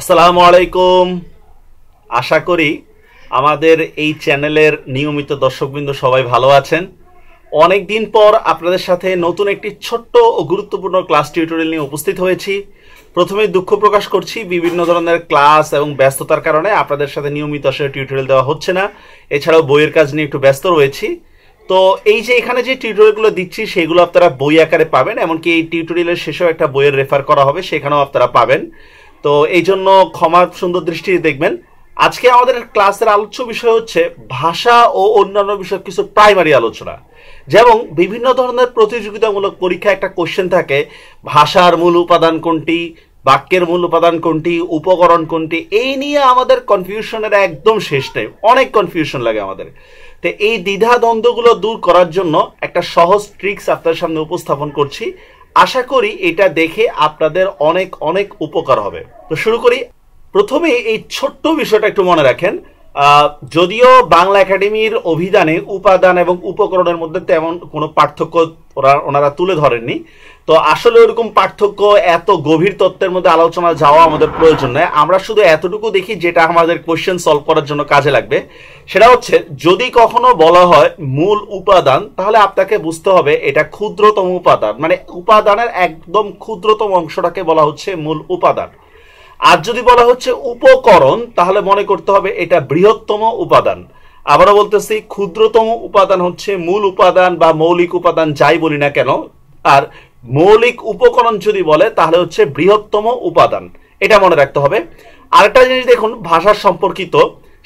আসসালামু আলাইকুম আশা করি আমাদের এই চ্যানেলের নিয়মিত দর্শকবৃন্দ সবাই ভালো আছেন অনেক দিন পর আপনাদের সাথে নতুন একটি ছোট্ট ও গুরুত্বপূর্ণ ক্লাস টিউটোরিয়াল নিয়ে উপস্থিত হয়েছি প্রথমে দুঃখ প্রকাশ করছি বিভিন্ন ধরনের ক্লাস এবং ব্যস্ততার কারণে আপনাদের সাথে নিয়মিত আসলে টিউটোরিয়াল দেওয়া হচ্ছে না এছাড়াও বইয়ের কাজ নিয়ে একটু ব্যস্ত রয়েছি তো এই যে এখানে যে টিউটোরিয়ালগুলো দিচ্ছি সেগুলো আপনারা বই আকারে পাবেন এমনকি এই টিউটোরিয়ালের শেষেও একটা বইয়ের রেফার করা হবে সেখানেও আপনারা পাবেন তো এই জন্য ক্ষমার সুন্দর দৃষ্টি দেখবেন আজকে আমাদের ক্লাসের আলোচ্য বিষয় হচ্ছে ভাষা ও অন্যান্য বিষয় কিছু প্রাইমারি আলোচনা যেমন বিভিন্ন ধরনের প্রতিযোগিতামূলক পরীক্ষা একটা কোশ্চেন থাকে ভাষার মূল উপাদান কোনটি বাক্যের মূল উপাদান কোনটি উপকরণ কোনটি এই নিয়ে আমাদের কনফিউশনের একদম শেষ নেই অনেক কনফিউশন লাগে আমাদের তো এই দ্বিধা দ্বন্দ্বগুলো দূর করার জন্য একটা সহজ ট্রিক্স আপনার সামনে উপস্থাপন করছি আশা করি এটা দেখে আপনাদের অনেক অনেক উপকার হবে তো শুরু করি প্রথমে এই ছোট্ট বিষয়টা একটু মনে রাখেন যদিও বাংলা একাডেমির অভিধানে উপাদান এবং উপকরণের মধ্যে তেমন কোনো পার্থক্য ওরা ওনারা তুলে ধরেননি তো আসলে ওরকম পার্থক্য এত গভীর তত্ত্বের মধ্যে আলোচনা যাওয়া আমাদের প্রয়োজন নয় আমরা শুধু এতটুকু দেখি যেটা আমাদের কোয়েশ্চেন সলভ করার জন্য কাজে লাগবে সেটা হচ্ছে যদি কখনো বলা হয় মূল উপাদান তাহলে আপনাকে বুঝতে হবে এটা ক্ষুদ্রতম উপাদান মানে উপাদানের একদম ক্ষুদ্রতম অংশটাকে বলা হচ্ছে মূল উপাদান আর যদি বলা হচ্ছে উপকরণ তাহলে মনে করতে হবে এটা বৃহত্তম উপাদান আবারও বলতেছি ক্ষুদ্রতম উপাদান হচ্ছে মূল উপাদান বা মৌলিক উপাদান যাই বলি না কেন আর মৌলিক উপকরণ যদি বলে তাহলে হচ্ছে বৃহত্তম উপাদান এটা মনে রাখতে হবে আরেকটা জিনিস দেখুন ভাষা সম্পর্কিত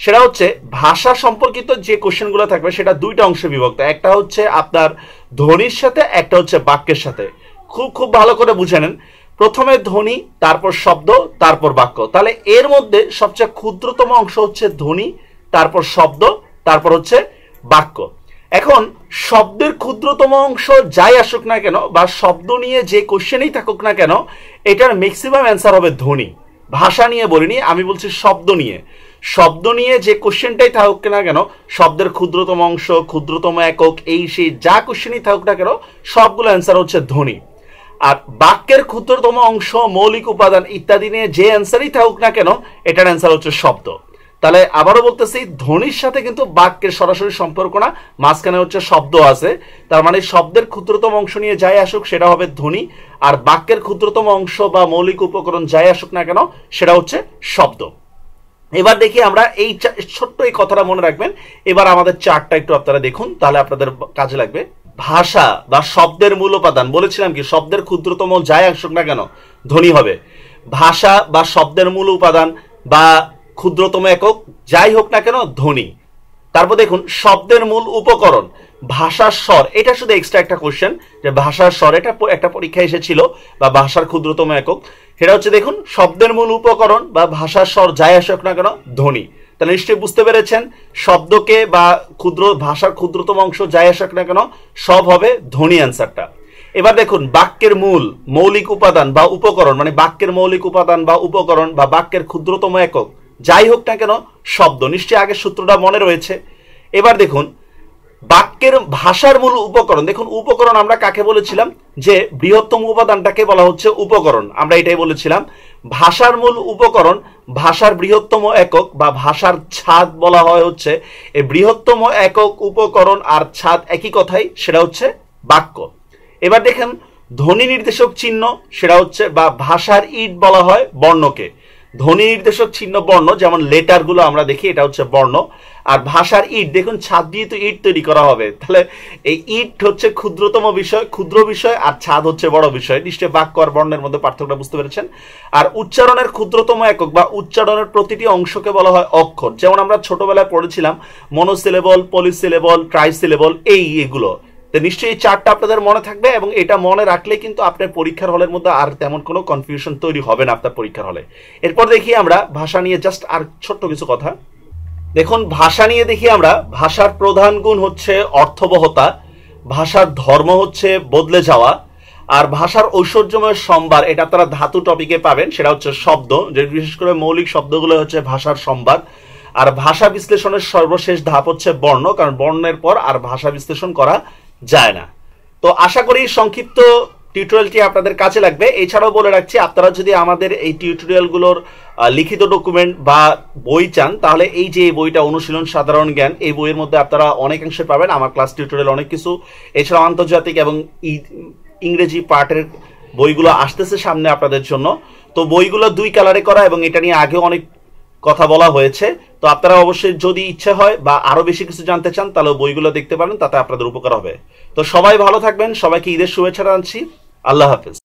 সেটা হচ্ছে ভাষা সম্পর্কিত যে কোশ্চেনগুলো থাকবে সেটা দুইটা অংশে বিভক্ত একটা হচ্ছে আপনার ধ্বনির সাথে একটা হচ্ছে বাক্যের সাথে খুব খুব ভালো করে বুঝে নেন প্রথমে ধ্বনি তারপর শব্দ তারপর বাক্য তাহলে এর মধ্যে সবচেয়ে ক্ষুদ্রতম অংশ হচ্ছে ধ্বনি তারপর শব্দ তারপর হচ্ছে বাক্য এখন শব্দের ক্ষুদ্রতম অংশ যাই আসুক না কেন বা শব্দ নিয়ে যে কোশ্চেনই থাকুক না কেন এটার ম্যাক্সিমাম অ্যান্সার হবে ধ্বনি ভাষা নিয়ে বলিনি আমি বলছি শব্দ নিয়ে শব্দ নিয়ে যে কোশ্চেনটাই থাকুক না কেন শব্দের ক্ষুদ্রতম অংশ ক্ষুদ্রতম একক এই সেই যা কোশ্চেনই থাকুক না কেন সবগুলো অ্যান্সার হচ্ছে ধ্বনি আর বাক্যের ক্ষুদ্রতম অংশ মৌলিক উপাদান ইত্যাদি নিয়ে যে অ্যান্সারই থাকুক না কেন এটার অ্যান্সার হচ্ছে শব্দ তাহলে আবারও বলতেছি ধ্বনির সাথে কিন্তু বাক্যের সরাসরি সম্পর্ক না মাঝখানে হচ্ছে শব্দ আছে তার মানে শব্দের ক্ষুদ্রতম অংশ নিয়ে যাই আসুক সেটা হবে ধ্বনি আর বাক্যের ক্ষুদ্রতম অংশ বা মৌলিক উপকরণ যাই আসুক না কেন সেটা হচ্ছে শব্দ এবার দেখি আমরা এই ছোট্ট এই কথাটা মনে রাখবেন এবার আমাদের চারটা একটু আপনারা দেখুন তাহলে আপনাদের কাজে লাগবে ভাষা বা শব্দের মূল উপাদান বলেছিলাম কি শব্দের ক্ষুদ্রতম যাই আসুক না কেন ধ্বনি হবে ভাষা বা শব্দের মূল উপাদান বা ক্ষুদ্রতম একক যাই হোক না কেন ধ্বনি তারপর দেখুন শব্দের মূল উপকরণ ভাষার স্বর এটা শুধু এক্সট্রা একটা কোশ্চেন যে ভাষার স্বর এটা একটা পরীক্ষা এসেছিল বা ভাষার ক্ষুদ্রতম একক সেটা হচ্ছে দেখুন শব্দের মূল উপকরণ বা ভাষার স্বর যাই আসুক না কেন ধ্বনি তাহলে নিশ্চয়ই বুঝতে পেরেছেন শব্দকে বা ক্ষুদ্র ভাষার ক্ষুদ্রতম অংশ যাই আসুক না কেন সব হবে ধ্বনি অ্যান্সারটা এবার দেখুন বাক্যের মূল মৌলিক উপাদান বা উপকরণ মানে বাক্যের মৌলিক উপাদান বা উপকরণ বা বাক্যের ক্ষুদ্রতম একক যাই হোক না কেন শব্দ নিশ্চয়ই আগের সূত্রটা মনে রয়েছে এবার দেখুন বাক্যের ভাষার মূল উপকরণ দেখুন উপকরণ আমরা কাকে বলেছিলাম যে বৃহত্তম উপাদানটাকে বলা হচ্ছে উপকরণ আমরা এটাই বলেছিলাম ভাষার মূল উপকরণ ভাষার বৃহত্তম একক বা ভাষার ছাদ বলা হয় হচ্ছে এই বৃহত্তম একক উপকরণ আর ছাদ একই কথাই সেটা হচ্ছে বাক্য এবার দেখেন ধ্বনি নির্দেশক চিহ্ন সেটা হচ্ছে বা ভাষার ইট বলা হয় বর্ণকে ধ্বনি নির্দেশক চিহ্ন বর্ণ যেমন লেটারগুলো আমরা দেখি এটা হচ্ছে বর্ণ আর ভাষার ইট দেখুন ছাদ দিয়ে তো ইট তৈরি করা হবে তাহলে এই ইট হচ্ছে ক্ষুদ্রতম বিষয় ক্ষুদ্র বিষয় আর ছাদ হচ্ছে বড় বিষয় নিশ্চয় বাক্য আর বর্ণের মধ্যে পার্থক্যটা বুঝতে পেরেছেন আর উচ্চারণের ক্ষুদ্রতম একক বা উচ্চারণের প্রতিটি অংশকে বলা হয় অক্ষর যেমন আমরা ছোটবেলায় পড়েছিলাম মনোসিলেবল পলিসিলেবল ট্রাইসিলেবল এই এগুলো তো নিশ্চয়ই এই চারটা আপনাদের মনে থাকবে এবং এটা মনে রাখলে কিন্তু আপনার পরীক্ষার হলের মধ্যে আর তেমন কোনো কনফিউশন তৈরি হবে না আপনার পরীক্ষার হলে এরপর দেখি আমরা ভাষা নিয়ে জাস্ট আর ছোট্ট কিছু কথা দেখুন ভাষা নিয়ে দেখি আমরা ভাষার প্রধান গুণ হচ্ছে অর্থবহতা ভাষার ধর্ম হচ্ছে বদলে যাওয়া আর ভাষার ঐশ্বর্যময় সম্বার এটা আপনারা ধাতু টপিকে পাবেন সেটা হচ্ছে শব্দ যে বিশেষ করে মৌলিক শব্দগুলো হচ্ছে ভাষার সম্বার আর ভাষা বিশ্লেষণের সর্বশেষ ধাপ হচ্ছে বর্ণ কারণ বর্ণের পর আর ভাষা বিশ্লেষণ করা যায় না তো আশা করি সংক্ষিপ্ত টিউটোরিয়ালটি আপনাদের কাছে লাগবে এছাড়াও বলে রাখছি আপনারা যদি আমাদের এই টিউটোরিয়ালগুলোর লিখিত ডকুমেন্ট বা বই চান তাহলে এই যে বইটা অনুশীলন সাধারণ জ্ঞান এই বইয়ের মধ্যে আপনারা অনেকাংশে পাবেন আমার ক্লাস টিউটোরিয়াল অনেক কিছু এছাড়াও আন্তর্জাতিক এবং ইংরেজি পার্টের বইগুলো আসতেছে সামনে আপনাদের জন্য তো বইগুলো দুই কালারে করা এবং এটা নিয়ে আগে অনেক কথা বলা হয়েছে তো আপনারা অবশ্যই যদি ইচ্ছে হয় বা আরো বেশি কিছু জানতে চান তাহলে বইগুলো দেখতে পারেন তাতে আপনাদের উপকার হবে তো সবাই ভালো থাকবেন সবাইকে ঈদের শুভেচ্ছা জানছি আল্লাহ হাফিজ